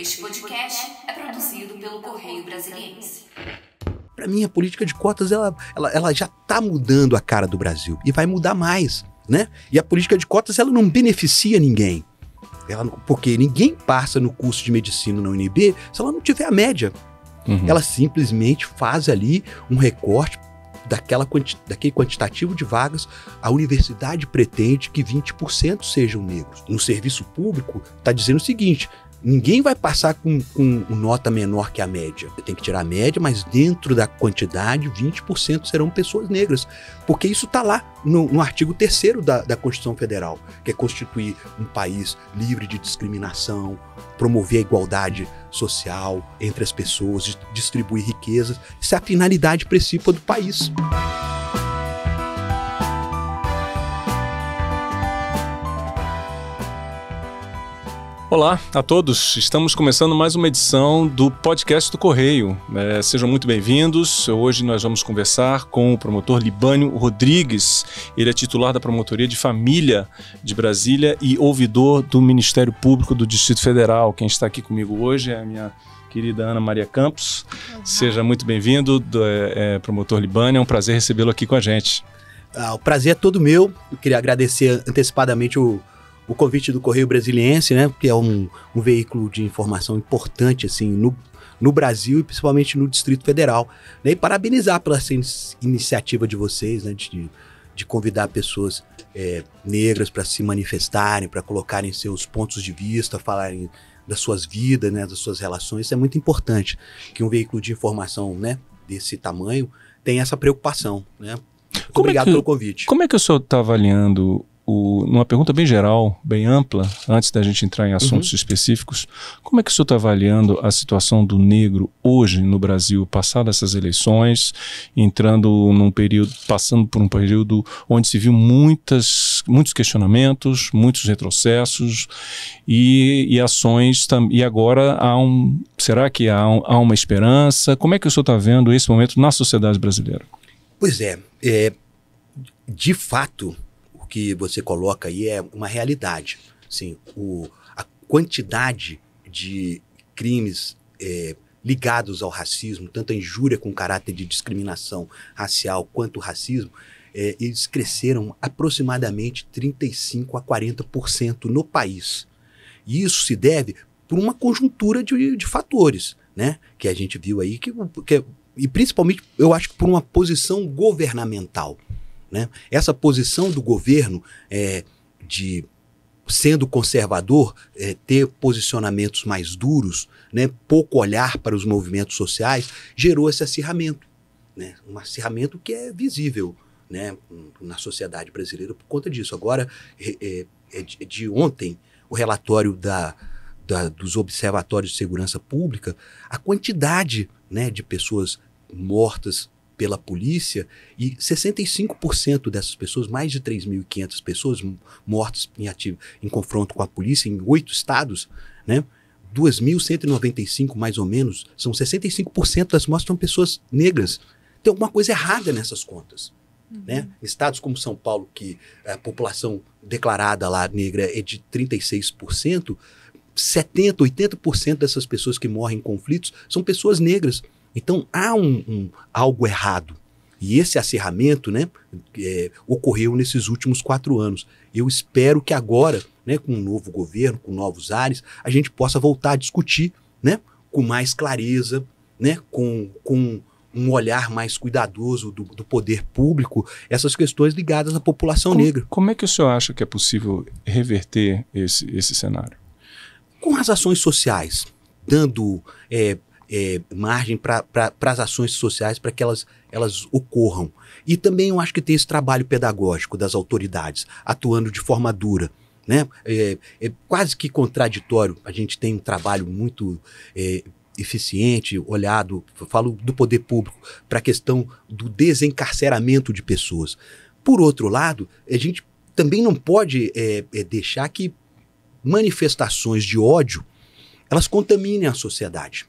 Este podcast é produzido pelo Correio Brasiliense. Para mim, a política de cotas ela, ela, ela já está mudando a cara do Brasil e vai mudar mais, né? E a política de cotas ela não beneficia ninguém. Ela, porque ninguém passa no curso de medicina na UNB se ela não tiver a média. Uhum. Ela simplesmente faz ali um recorte daquela quanti daquele quantitativo de vagas, a universidade pretende que 20% sejam negros. No serviço público, está dizendo o seguinte: Ninguém vai passar com, com nota menor que a média. Eu tenho que tirar a média, mas dentro da quantidade, 20% serão pessoas negras. Porque isso está lá no, no artigo 3 da, da Constituição Federal, que é constituir um país livre de discriminação, promover a igualdade social entre as pessoas, distribuir riquezas. Isso é a finalidade principal do país. Olá a todos, estamos começando mais uma edição do podcast do Correio. É, sejam muito bem-vindos. Hoje nós vamos conversar com o promotor Libânio Rodrigues. Ele é titular da Promotoria de Família de Brasília e ouvidor do Ministério Público do Distrito Federal. Quem está aqui comigo hoje é a minha querida Ana Maria Campos. Uhum. Seja muito bem-vindo, é, é, promotor Libânio. É um prazer recebê-lo aqui com a gente. Ah, o prazer é todo meu. Eu queria agradecer antecipadamente o o convite do Correio Brasiliense, né, que é um, um veículo de informação importante assim no, no Brasil e principalmente no Distrito Federal. Né, e parabenizar pela essa iniciativa de vocês, né, de, de convidar pessoas é, negras para se manifestarem, para colocarem seus pontos de vista, falarem das suas vidas, né, das suas relações. Isso é muito importante que um veículo de informação né, desse tamanho tenha essa preocupação. Né? É obrigado é que, pelo convite. Como é que o senhor está avaliando o, numa pergunta bem geral, bem ampla, antes da gente entrar em assuntos uhum. específicos, como é que o senhor está avaliando a situação do negro hoje no Brasil, passadas essas eleições, entrando num período, passando por um período onde se viu muitas, muitos questionamentos, muitos retrocessos e, e ações, e agora há um, será que há, um, há uma esperança? Como é que o senhor está vendo esse momento na sociedade brasileira? Pois é, é de fato, que você coloca aí é uma realidade. Assim, o, a quantidade de crimes é, ligados ao racismo, tanto a injúria com caráter de discriminação racial quanto o racismo, é, eles cresceram aproximadamente 35% a 40% no país. E isso se deve por uma conjuntura de, de fatores, né? Que a gente viu aí, que, que, é, e principalmente, eu acho que por uma posição governamental. Né? Essa posição do governo é, de sendo conservador, é, ter posicionamentos mais duros, né, pouco olhar para os movimentos sociais, gerou esse acirramento. Né, um acirramento que é visível né, na sociedade brasileira por conta disso. Agora, é, é, é de, de ontem, o relatório da, da, dos observatórios de segurança pública, a quantidade né, de pessoas mortas pela polícia e 65% dessas pessoas, mais de 3.500 pessoas mortas em, ativo, em confronto com a polícia em oito estados, né? 2.195 mais ou menos, são 65% das mortes são pessoas negras. Tem então, alguma coisa errada nessas contas. Uhum. Né? Estados como São Paulo, que a população declarada lá negra é de 36%, 70%, 80% dessas pessoas que morrem em conflitos são pessoas negras. Então há um, um algo errado. E esse acerramento né, é, ocorreu nesses últimos quatro anos. Eu espero que agora, né, com um novo governo, com novos ares, a gente possa voltar a discutir né, com mais clareza, né, com, com um olhar mais cuidadoso do, do poder público, essas questões ligadas à população negra. Como é que o senhor acha que é possível reverter esse, esse cenário? Com as ações sociais, dando é, é, margem para as ações sociais para que elas, elas ocorram. E também eu acho que tem esse trabalho pedagógico das autoridades, atuando de forma dura. Né? É, é quase que contraditório. A gente tem um trabalho muito é, eficiente, olhado, falo do poder público, para a questão do desencarceramento de pessoas. Por outro lado, a gente também não pode é, é, deixar que manifestações de ódio elas contaminem a sociedade.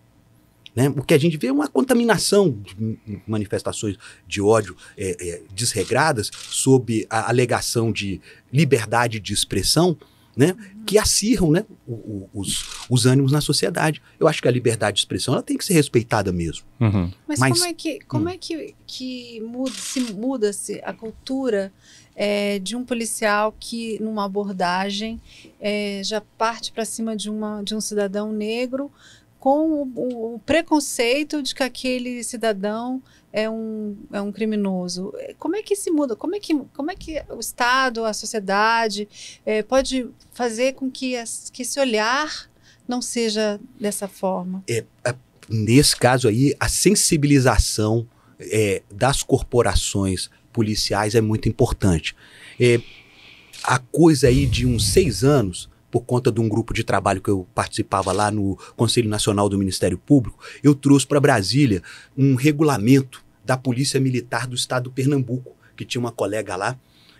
Né? O que a gente vê é uma contaminação de manifestações de ódio é, é, desregradas sob a alegação de liberdade de expressão, né? Uhum. que acirram né? O, o, os, os, ânimos na sociedade. Eu acho que a liberdade de expressão ela tem que ser respeitada mesmo. Uhum. Mas, Mas, como é que, como hum. é que, que muda, se muda -se a cultura é, de um policial que, numa abordagem, é, já parte para cima de, uma, de um cidadão negro com o, o, preconceito de que aquele cidadão é um, é um criminoso. É, como é que se muda? Como é que, como é que o Estado, a sociedade, é, pode fazer com que, as, que esse olhar não seja dessa forma? É, nesse caso aí, a sensibilização é, das corporações policiais é muito importante. É, a coisa aí de uns seis anos, por conta de um grupo de trabalho que eu participava lá no Conselho Nacional do Ministério Público, eu trouxe para Brasília um regulamento da Polícia Militar do Estado do Pernambuco, que tinha uma colega lá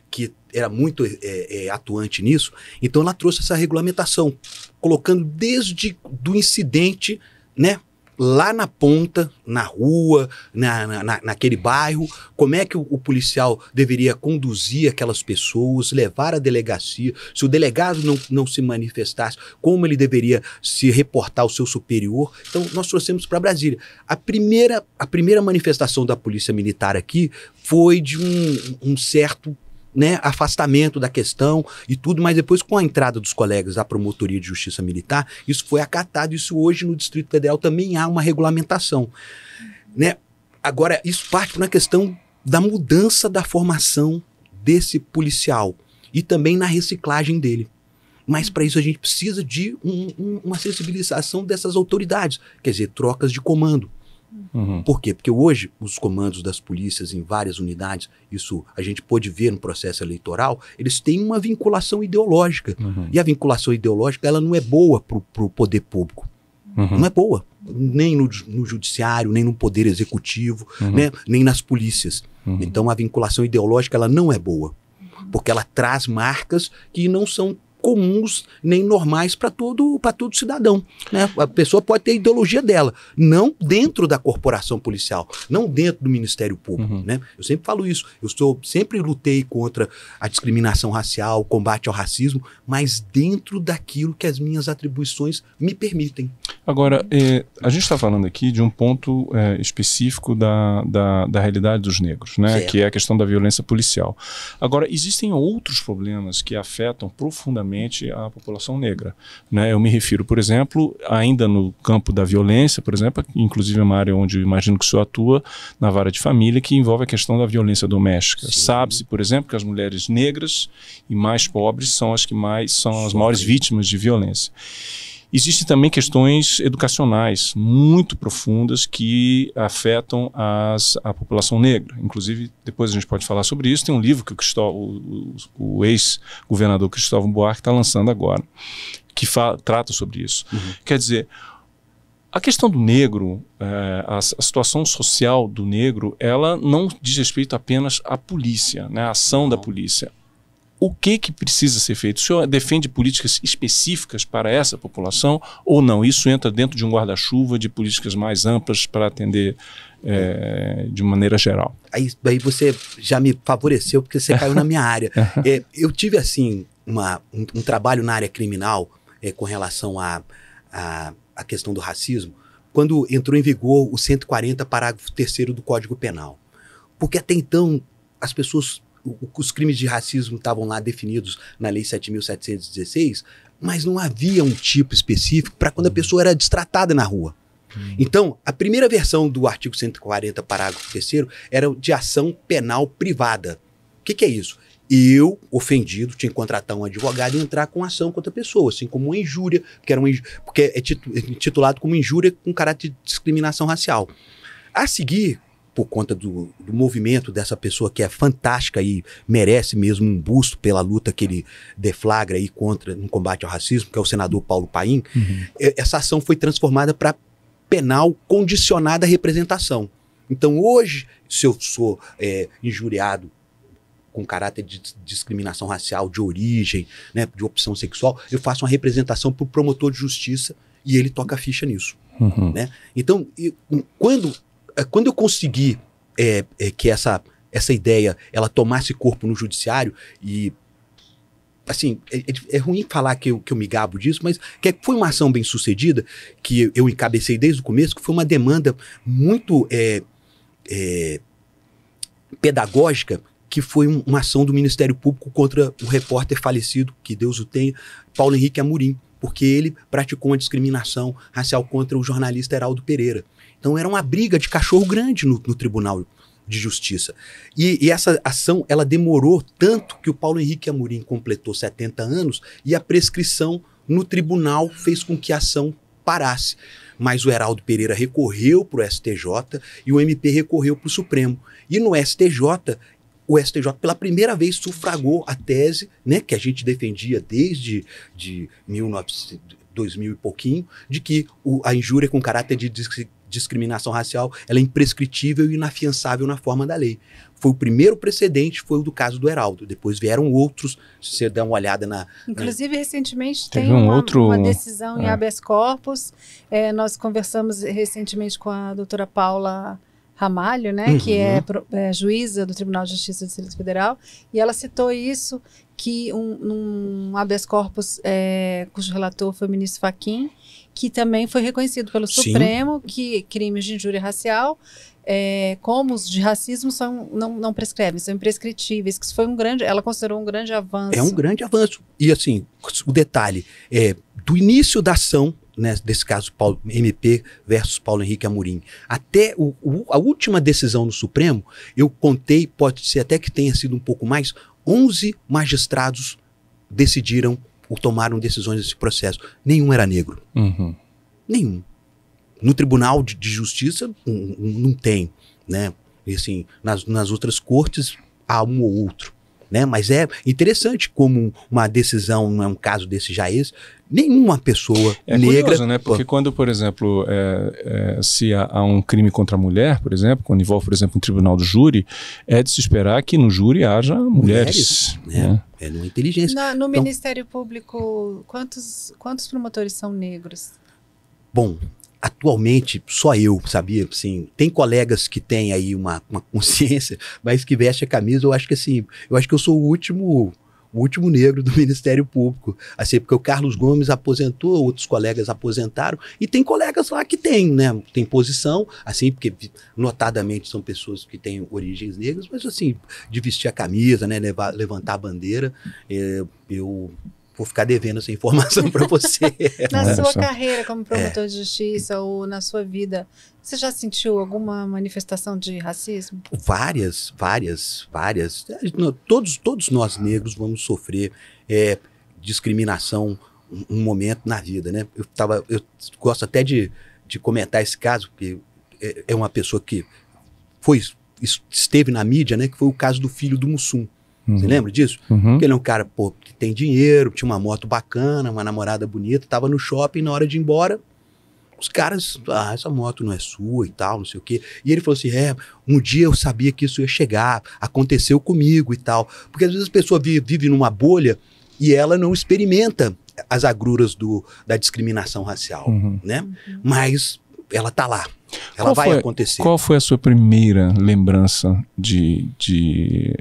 que era muito é, é, atuante nisso, então ela trouxe essa regulamentação, colocando desde do incidente, né, lá na ponta, na rua, na, na, naquele bairro, como é que o, o, policial deveria conduzir aquelas pessoas, levar a delegacia, se o delegado não, não se manifestasse, como ele deveria se reportar ao seu superior. Então, nós trouxemos para Brasília. A primeira, a primeira manifestação da Polícia Militar aqui foi de um, um certo né, afastamento da questão e tudo, mas depois com a entrada dos colegas da Promotoria de Justiça Militar, isso foi acatado. Isso hoje no Distrito Federal também há uma regulamentação. Né? Agora, isso parte na questão da mudança da formação desse policial e também na reciclagem dele. Mas para isso a gente precisa de um, um, uma sensibilização dessas autoridades, quer dizer, trocas de comando. Uhum. Por quê? Porque hoje os comandos das polícias em várias unidades, isso a gente pôde ver no processo eleitoral, eles têm uma vinculação ideológica. Uhum. E a vinculação ideológica ela não é boa para o poder público. Uhum. Não é boa. Nem no, no, judiciário, nem no poder executivo, uhum. né? nem nas polícias. Uhum. Então a vinculação ideológica ela não é boa. Porque ela traz marcas que não são comuns nem normais para todo para todo cidadão. Né? A pessoa pode ter a ideologia dela, não dentro da corporação policial, não dentro do Ministério Público. Uhum. Né? Eu sempre falo isso. Eu sou, sempre lutei contra a discriminação racial, o combate ao racismo, mas dentro daquilo que as minhas atribuições me permitem. Agora, eh, a gente está falando aqui de um ponto eh, específico da, da, da, realidade dos negros, né? que é a questão da violência policial. Agora, existem outros problemas que afetam profundamente a população negra. Né? Eu me refiro, por exemplo, ainda no campo da violência, por exemplo, inclusive é uma área onde eu imagino que o senhor atua, na vara de família, que envolve a questão da violência doméstica. Sabe-se, por exemplo, que as mulheres negras e mais pobres são as que mais são as Sim. maiores vítimas de violência. Existem também questões educacionais muito profundas que afetam as, a população negra. Inclusive, depois a gente pode falar sobre isso. Tem um livro que o, o, o ex-governador Cristóvão Buarque está lançando agora, que trata sobre isso. Uhum. Quer dizer, a questão do negro, é, a, a, situação social do negro, ela não diz respeito apenas à polícia, né, à ação da polícia o que, que precisa ser feito? O senhor defende políticas específicas para essa população ou não? Isso entra dentro de um guarda-chuva de políticas mais amplas para atender é, de maneira geral? Aí, aí você já me favoreceu porque você caiu na minha área. É, eu tive, assim, uma, um, um, trabalho na área criminal é, com relação à a, a, a, questão do racismo quando entrou em vigor o 140, parágrafo 3 do Código Penal. Porque até então as pessoas os crimes de racismo estavam lá definidos na Lei 7.716, mas não havia um tipo específico para quando a uhum. pessoa era destratada na rua. Uhum. Então, a primeira versão do artigo 140, parágrafo 3 era de ação penal privada. O que, que é isso? eu, ofendido, tinha que contratar um advogado e entrar com ação contra a pessoa, assim como uma injúria, porque, era uma injúria, porque é, é titulado como injúria com caráter de discriminação racial. A seguir, por conta do, do, movimento dessa pessoa que é fantástica e merece mesmo um busto pela luta que ele deflagra aí contra no combate ao racismo, que é o senador Paulo Paim, uhum. essa ação foi transformada para penal condicionada à representação. Então hoje, se eu sou é, injuriado com caráter de discriminação racial, de origem, né, de opção sexual, eu faço uma representação para o promotor de justiça e ele toca a ficha nisso. Uhum. Né? Então, quando eh, quando eu consegui é, é, que essa, essa ideia ela tomasse corpo no judiciário e assim, é, é, é ruim falar que eu, que eu me gabo disso, mas que é, foi uma ação bem sucedida, que eu encabecei desde o começo, que foi uma demanda muito é, é, pedagógica, que foi um, uma ação do Ministério Público contra o repórter falecido, que Deus o tenha, Paulo Henrique Amorim, porque ele praticou uma discriminação racial contra o jornalista Heraldo Pereira. Então era uma briga de cachorro grande no, no Tribunal de Justiça. E, e, essa ação ela demorou tanto que o Paulo Henrique Amorim completou 70 anos e a prescrição no tribunal fez com que a ação parasse. Mas o Heraldo Pereira recorreu para o STJ e o MP recorreu para o Supremo. E no STJ, o STJ pela primeira vez sufragou a tese né, que a gente defendia desde de 1900, 2000 e pouquinho, de que o, a injúria com caráter de discriminação racial ela é imprescritível e inafiançável na forma da lei. Foi o primeiro precedente, foi o do caso do Heraldo. Depois vieram outros, se você der uma olhada na... Inclusive, na... recentemente Teve tem um uma, outro... uma decisão é. em habeas corpus. É, nós conversamos recentemente com a doutora Paula... Ramalho, né, uhum. que é, uhum. é, juíza do Tribunal de Justiça do Distrito Federal, e ela citou isso que um, um habeas corpus é, cujo relator foi o ministro Faquim que também foi reconhecido pelo Sim. Supremo que crimes de injúria racial, é, como os de racismo, são, não, não prescrevem, são imprescritíveis, que foi um grande, ela considerou um grande avanço. É um grande avanço. E assim, o detalhe, é, do início da ação, né, desse caso Paulo, MP versus Paulo Henrique Amorim, até o, o, a última decisão no Supremo, eu contei, pode ser até que tenha sido um pouco mais, 11 magistrados decidiram tomaram decisões nesse processo. Nenhum era negro. Uhum. Nenhum. No Tribunal de, de Justiça, um, um, não tem. Né? E, assim, nas, nas outras cortes, há um ou outro né? Mas é interessante como uma decisão, é um caso desse já esse, nenhuma pessoa é negra. Curioso, né? Porque quando, por exemplo, é, é, se há, há, um crime contra a mulher, por exemplo, quando envolve, por exemplo, um tribunal do júri, é de se esperar que no júri haja mulheres. mulheres né? né? É uma inteligência. Na, no então, Ministério Público, quantos, quantos promotores são negros? Bom, atualmente só eu, sabia? Assim, tem colegas que têm aí uma, uma consciência, mas que veste a camisa, eu acho que assim, eu acho que eu sou o último o último negro do Ministério Público. Assim, porque o Carlos Gomes aposentou, outros colegas aposentaram, e tem colegas lá que têm, né? Tem posição, assim, porque notadamente são pessoas que têm origens negras, mas assim, de vestir a camisa, né? Levar, levantar a bandeira, é, eu vou ficar devendo essa informação para você. na sua carreira como é. promotor de justiça ou na sua vida, você já sentiu alguma manifestação de racismo? Várias, várias, várias. Todos, todos nós negros vamos sofrer é, discriminação um, um momento na vida, né? Eu, tava, eu gosto até de, de comentar esse caso, porque é, é uma pessoa que foi esteve na mídia, né? Que foi o caso do filho do Mussum. Uhum. Você lembra disso? Uhum. Ele é um cara, pô, que tem dinheiro, tinha uma moto bacana, uma namorada bonita, tava no shopping na hora de ir embora. Os caras, ah, essa moto não é sua e tal, não sei o quê. E ele falou assim: é, um dia eu sabia que isso ia chegar, aconteceu comigo e tal. Porque às vezes a pessoa vive, vive numa bolha e ela não experimenta as agruras do, da discriminação racial, uhum. né? Mas ela tá lá, ela qual vai foi, acontecer. Qual foi a sua primeira lembrança de, de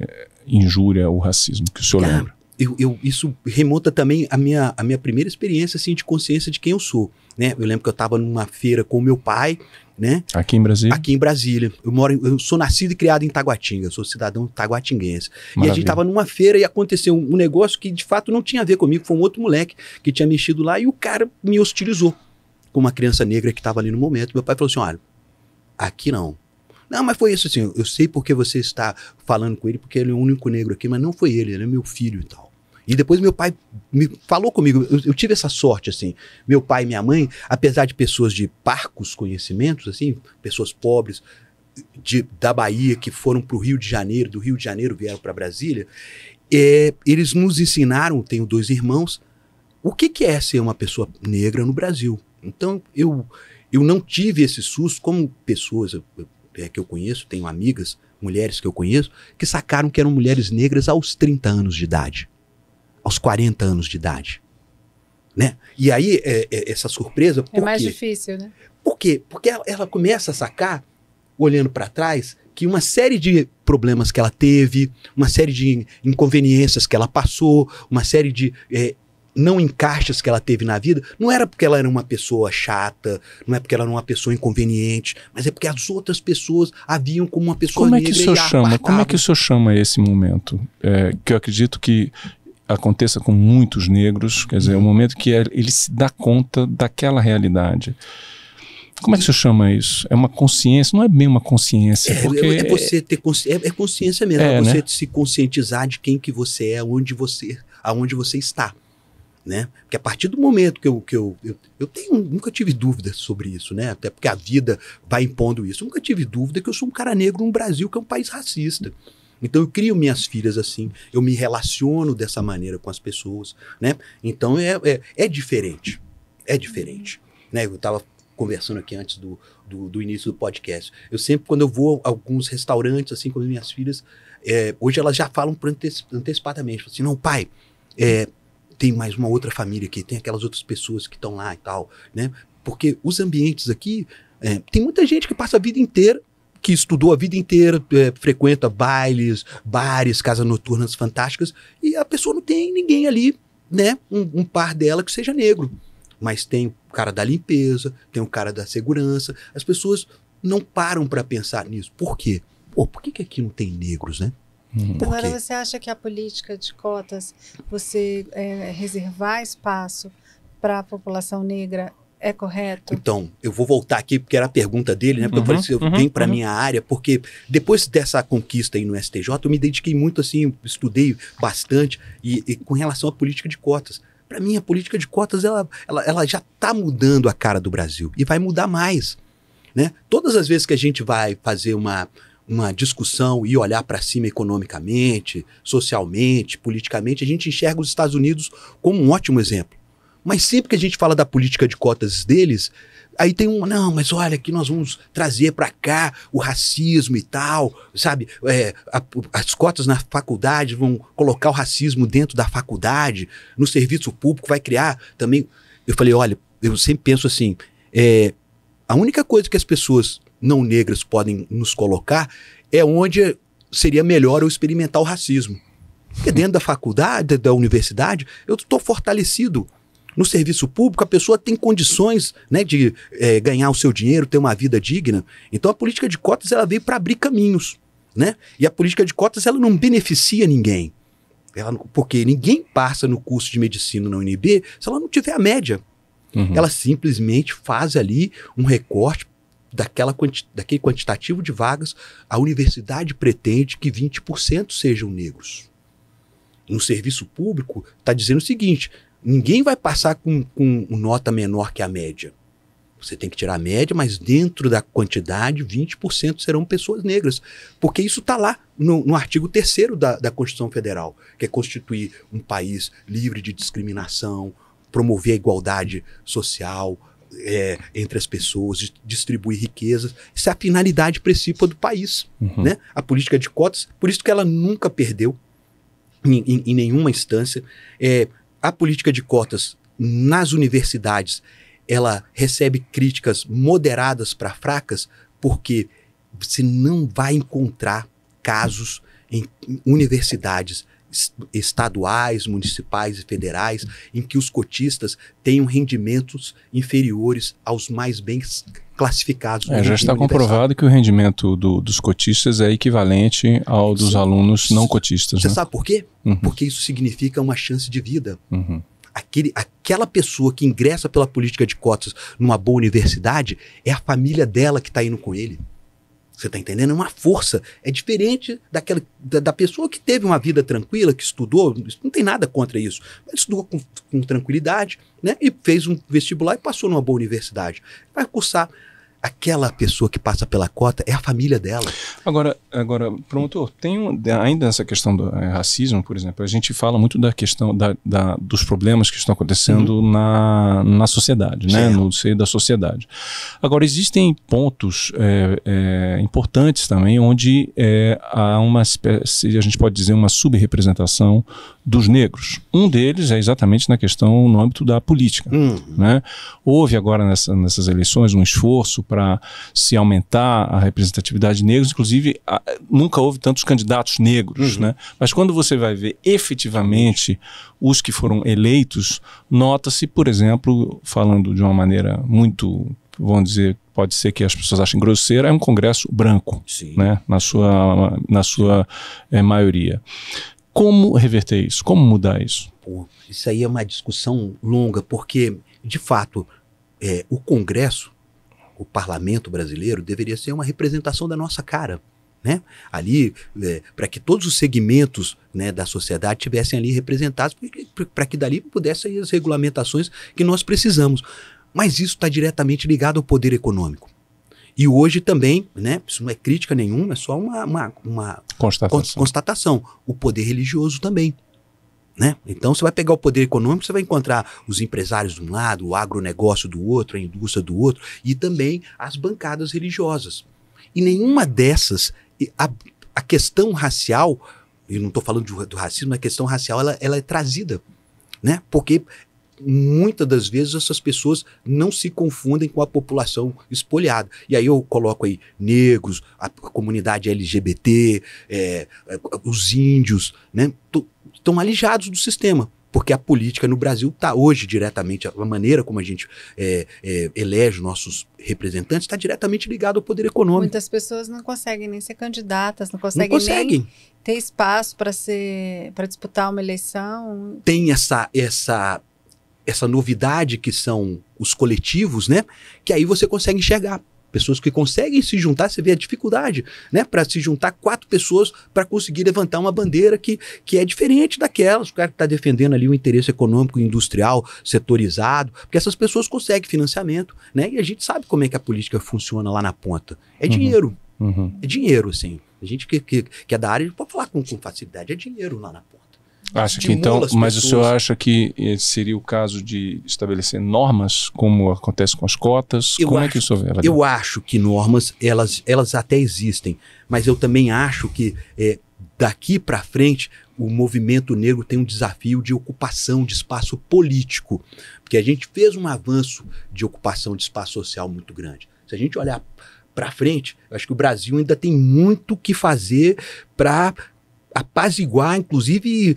injúria ou racismo, que o senhor lembra? Eu, eu, isso remonta também à minha, à minha primeira experiência assim, de consciência de quem eu sou. Né? Eu lembro que eu estava numa feira com meu pai, né? Aqui em Brasília? Aqui em Brasília. Eu, moro, eu sou nascido e criado em Taguatinga, eu sou cidadão taguatinguense. Maravilha. E a gente estava numa feira e aconteceu um negócio que de fato não tinha a ver comigo, foi um outro moleque que tinha mexido lá e o cara me hostilizou com uma criança negra que estava ali no momento. Meu pai falou assim: olha, aqui não. Não, mas foi isso assim. Eu sei porque você está falando com ele, porque ele é o único negro aqui, mas não foi ele, ele é meu filho e tal. E depois meu pai me falou comigo, eu, eu tive essa sorte, assim. Meu pai e minha mãe, apesar de pessoas de parcos conhecimentos, assim, pessoas pobres, de, da Bahia que foram para o Rio de Janeiro, do Rio de Janeiro vieram para Brasília, é, eles nos ensinaram, tenho dois irmãos, o que, que é ser uma pessoa negra no Brasil. Então eu, eu não tive esse susto como pessoas, eu, é, que eu conheço, tenho amigas, mulheres que eu conheço, que sacaram que eram mulheres negras aos 30 anos de idade, aos 40 anos de idade. Né? E aí, é, é, essa surpresa. é mais quê? difícil, né? Por quê? Porque ela, ela começa a sacar, olhando para trás, que uma série de problemas que ela teve, uma série de inconveniências que ela passou, uma série de é, não encaixes que ela teve na vida, não era porque ela era uma pessoa chata, não é porque ela era uma pessoa inconveniente, mas é porque as outras pessoas haviam como uma pessoa como é que o senhor chama apartava. Como é que o senhor chama esse momento? É, que eu acredito que aconteça com muitos negros, quer dizer, é o momento que é, ele se dá conta daquela realidade. Como é que se chama isso? É uma consciência? Não é bem uma consciência, é, é porque... É você ter consciência é, é, consciência mesmo, é, é você né? se conscientizar de quem que você é, onde você, aonde você está né? Porque a partir do momento que eu que eu, eu, eu tenho, nunca tive dúvidas sobre isso, né? Até porque a vida vai impondo isso. Eu nunca tive dúvida que eu sou um cara negro no Brasil que é um país racista. Então eu crio minhas filhas assim, eu me relaciono dessa maneira com as pessoas, né? Então é, é, é diferente, é diferente, né? Eu estava conversando aqui antes do, do, do, início do podcast. Eu sempre, quando eu vou a alguns restaurantes, assim, com as minhas filhas, é, hoje elas já falam antecipadamente, assim, não, pai, é, tem mais uma outra família aqui, tem aquelas outras pessoas que estão lá e tal, né? Porque os ambientes aqui, é, tem muita gente que passa a vida inteira que estudou a vida inteira, é, frequenta bailes, bares, casas noturnas fantásticas, e a pessoa não tem ninguém ali, né? Um, um, par dela que seja negro. Mas tem o cara da limpeza, tem o cara da segurança. As pessoas não param para pensar nisso. Por quê? Pô, por que, que aqui não tem negros, né? Hum. Então, agora, você acha que a política de cotas, você é, reservar espaço para a população negra é correto? Então, eu vou voltar aqui, porque era a pergunta dele, né? Porque uhum, eu falei assim, eu uhum, para uhum. minha área, porque depois dessa conquista aí no STJ, eu me dediquei muito, assim, estudei bastante e, e com relação à política de cotas. Para mim, a política de cotas, ela, ela, ela já está mudando a cara do Brasil e vai mudar mais. Né? Todas as vezes que a gente vai fazer uma, uma discussão e olhar para cima economicamente, socialmente, politicamente, a gente enxerga os Estados Unidos como um ótimo exemplo. Mas sempre que a gente fala da política de cotas deles, aí tem um, não, mas olha que nós vamos trazer para cá o racismo e tal, sabe? É, a, as cotas na faculdade vão colocar o racismo dentro da faculdade, no serviço público vai criar também. Eu falei, olha, eu sempre penso assim, é, a única coisa que as pessoas não negras podem nos colocar, é onde seria melhor eu experimentar o racismo. Porque dentro da faculdade, da universidade, eu estou fortalecido. No serviço público, a pessoa tem condições né, de é, ganhar o seu dinheiro, ter uma vida digna. Então, a política de cotas ela veio para abrir caminhos. Né? E a política de cotas ela não beneficia ninguém. Ela, porque ninguém passa no curso de medicina na UNB se ela não tiver a média. Uhum. Ela simplesmente faz ali um recorte daquela quanti daquele quantitativo de vagas, a universidade pretende que 20% sejam negros. No serviço público, está dizendo o seguinte: ninguém vai passar com, com nota menor que a média. Você tem que tirar a média, mas dentro da quantidade, 20% serão pessoas negras. Porque isso está lá no, no artigo 3 da, da Constituição Federal, que é constituir um país livre de discriminação, promover a igualdade social, é, entre as pessoas, distribuir riquezas. Isso é a finalidade principal do país. Uhum. Né? A política de cotas, por isso que ela nunca perdeu em, em, em nenhuma instância. É, a política de cotas nas universidades, ela recebe críticas moderadas para fracas, porque você não vai encontrar casos em universidades estaduais, municipais e federais, em que os cotistas tenham rendimentos inferiores aos mais bem classificados. É, já está comprovado que o rendimento do, dos cotistas é equivalente ao dos Sim. alunos não cotistas. Você né? sabe por quê? Uhum. Porque isso significa uma chance de vida. Uhum. Aquele, aquela pessoa que ingressa pela política de cotas numa boa universidade é a família dela que está indo com ele. Você está entendendo? É uma força. É diferente daquela, da, da, pessoa que teve uma vida tranquila, que estudou, não tem nada contra isso, mas estudou com, com tranquilidade, né? E fez um vestibular e passou numa boa universidade. Vai cursar aquela pessoa que passa pela cota é a família dela. Agora, agora promotor, tem um, ainda essa questão do é, racismo, por exemplo, a gente fala muito da questão da, da dos problemas que estão acontecendo uhum. na, na sociedade, né? no seio da sociedade. Agora, existem pontos é, é, importantes também onde é, há uma espécie, a gente pode dizer, uma subrepresentação dos negros. Um deles é exatamente na questão no âmbito da política. Uhum. Né? Houve agora nessa, nessas eleições um esforço para se aumentar a representatividade de negros, inclusive a, nunca houve tantos candidatos negros. Uhum. Né? Mas quando você vai ver efetivamente os que foram eleitos, nota-se, por exemplo, falando de uma maneira muito, vamos dizer, pode ser que as pessoas achem grosseira, é um congresso branco, Sim. né, na sua, na sua é, maioria. Como reverter isso? Como mudar isso? Pô, isso aí é uma discussão longa, porque, de fato, é, o Congresso, o parlamento brasileiro, deveria ser uma representação da nossa cara. Né? ali é, para que todos os segmentos né, da sociedade tivessem ali representados para que dali pudessem as regulamentações que nós precisamos mas isso está diretamente ligado ao poder econômico e hoje também, né, isso não é crítica nenhuma, é só uma, uma, uma constatação. constatação. O poder religioso também. Né? Então você vai pegar o poder econômico, você vai encontrar os empresários de um lado, o agronegócio do outro, a indústria do outro, e também as bancadas religiosas. E nenhuma dessas, a, a questão racial, e não estou falando do, do racismo, a questão racial ela, ela é trazida né? Porque muitas das vezes essas pessoas não se confundem com a população espoliada. E aí eu coloco aí negros, a comunidade LGBT, é, é, os índios, né? Estão alijados do sistema. Porque a política no Brasil está hoje diretamente, a maneira como a gente é, é, elege nossos representantes está diretamente ligado ao poder econômico. Muitas pessoas não conseguem nem ser candidatas, não conseguem, não conseguem. nem ter espaço para ser para disputar uma eleição. Tem essa, essa essa novidade que são os coletivos, né? Que aí você consegue enxergar pessoas que conseguem se juntar, você vê a dificuldade, né, para se juntar quatro pessoas para conseguir levantar uma bandeira que, que é diferente daquelas, o cara que está defendendo ali o interesse econômico, industrial, setorizado, porque essas pessoas conseguem financiamento, né, e a gente sabe como é que a política funciona lá na ponta. É uhum. dinheiro, uhum. é dinheiro, assim. A gente que, que, que é da área, a pode falar com, com facilidade, é dinheiro lá na ponta. Acha que então, mas pessoas. o senhor acha que eh, seria o caso de estabelecer normas, como acontece com as cotas? Eu como acho, é que o senhor vê? Eu dentro? acho que normas, elas, elas até existem, mas eu também acho que é, daqui para frente o movimento negro tem um desafio de ocupação de espaço político, porque a gente fez um avanço de ocupação de espaço social muito grande. Se a gente olhar para frente, acho que o Brasil ainda tem muito que fazer para apaziguar, inclusive,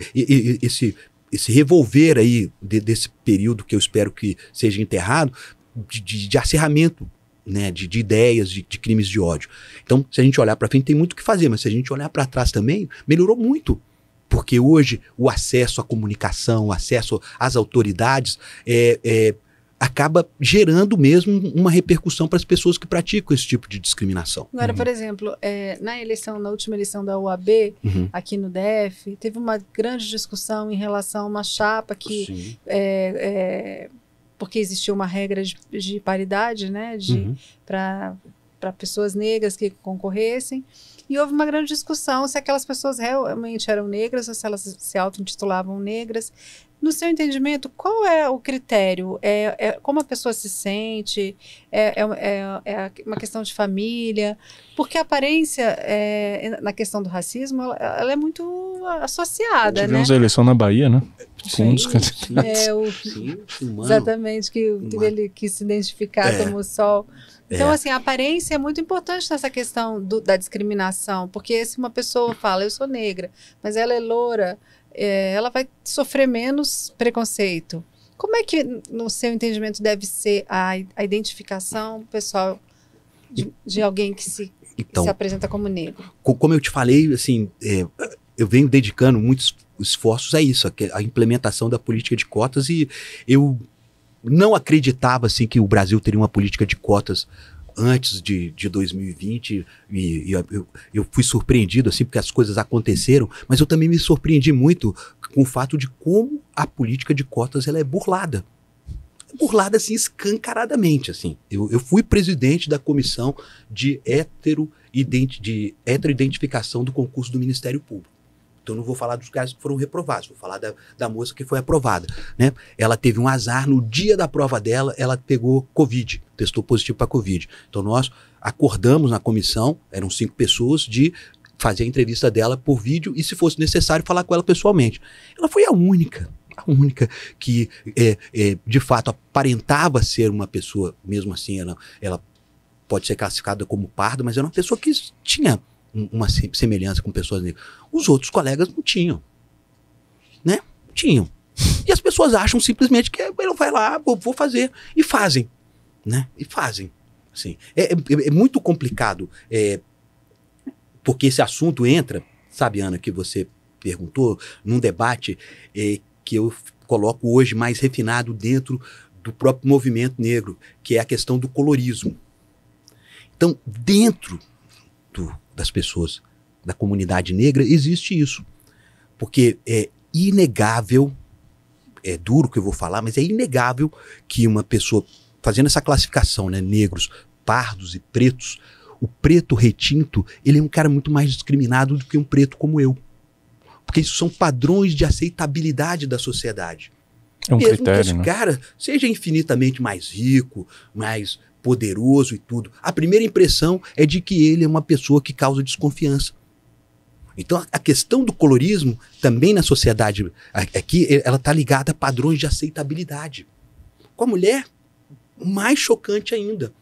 esse, esse revolver aí de, desse período que eu espero que seja enterrado, de, de, de acerramento né, de, de ideias, de, de, crimes de ódio. Então, se a gente olhar para frente, tem muito o que fazer, mas se a gente olhar para trás também, melhorou muito. Porque hoje o acesso à comunicação, o acesso às autoridades é, é, acaba gerando mesmo uma repercussão para as pessoas que praticam esse tipo de discriminação. Agora, uhum. por exemplo, é, na eleição, na última eleição da UAB, uhum. aqui no DF, teve uma grande discussão em relação a uma chapa que é, é, porque existia uma regra de, de paridade, né, de uhum. para para pessoas negras que concorressem. E houve uma grande discussão se aquelas pessoas realmente eram negras ou se elas se auto-intitulavam negras. No seu entendimento, qual é o critério? É, é como a pessoa se sente? É, é, é, é uma questão de família? Porque a aparência, é, na questão do racismo, ela, ela é muito associada, Tivemos né? Tivemos a eleição na Bahia, né? Com um dos candidatos. É, o, sim, exatamente, que humano. ele quis se identificar é. como sol. Então, assim, a aparência é muito importante nessa questão do, da discriminação, porque se uma pessoa fala, eu sou negra, mas ela é loura, é, ela vai sofrer menos preconceito. Como é que, no seu entendimento, deve ser a, a identificação pessoal de, de alguém que se, então, se apresenta como negro? Como eu te falei, assim, é, eu venho dedicando muitos esforços a isso, a, a implementação da política de cotas e eu não acreditava assim que o Brasil teria uma política de cotas antes de, de 2020 e, e eu, eu, fui surpreendido assim porque as coisas aconteceram, mas eu também me surpreendi muito com o fato de como a política de cotas ela é burlada. Burlada assim escancaradamente assim. Eu, eu fui presidente da comissão de hetero de heteroidentificação do concurso do Ministério Público. Então não vou falar dos casos que foram reprovados, vou falar da, da moça que foi aprovada. Né? Ela teve um azar no dia da prova dela, ela pegou Covid, testou positivo para Covid. Então nós acordamos na comissão, eram cinco pessoas, de fazer a entrevista dela por vídeo e, se fosse necessário, falar com ela pessoalmente. Ela foi a única a única que é, é, de fato aparentava ser uma pessoa, mesmo assim ela, ela pode ser classificada como parda, mas era uma pessoa que tinha uma semelhança com pessoas negras. Os outros colegas não tinham. Né? Tinham. E as pessoas acham simplesmente que ele é, vai lá, vou fazer. E fazem. Né? E fazem. Assim, é, é, é muito complicado, é, porque esse assunto entra, sabe, Ana, que você perguntou, num debate é, que eu coloco hoje mais refinado dentro do próprio movimento negro, que é a questão do colorismo. Então, dentro do, das pessoas da comunidade negra, existe isso. Porque é inegável, é duro que eu vou falar, mas é inegável que uma pessoa, fazendo essa classificação, né, negros, pardos e pretos, o preto retinto, ele é um cara muito mais discriminado do que um preto como eu. Porque isso são padrões de aceitabilidade da sociedade. É um Mesmo critério, que esse né? cara seja infinitamente mais rico, mais poderoso e tudo, a primeira impressão é de que ele é uma pessoa que causa desconfiança. Então a questão do colorismo também na sociedade aqui, ela está ligada a padrões de aceitabilidade. Com a mulher, mais chocante ainda.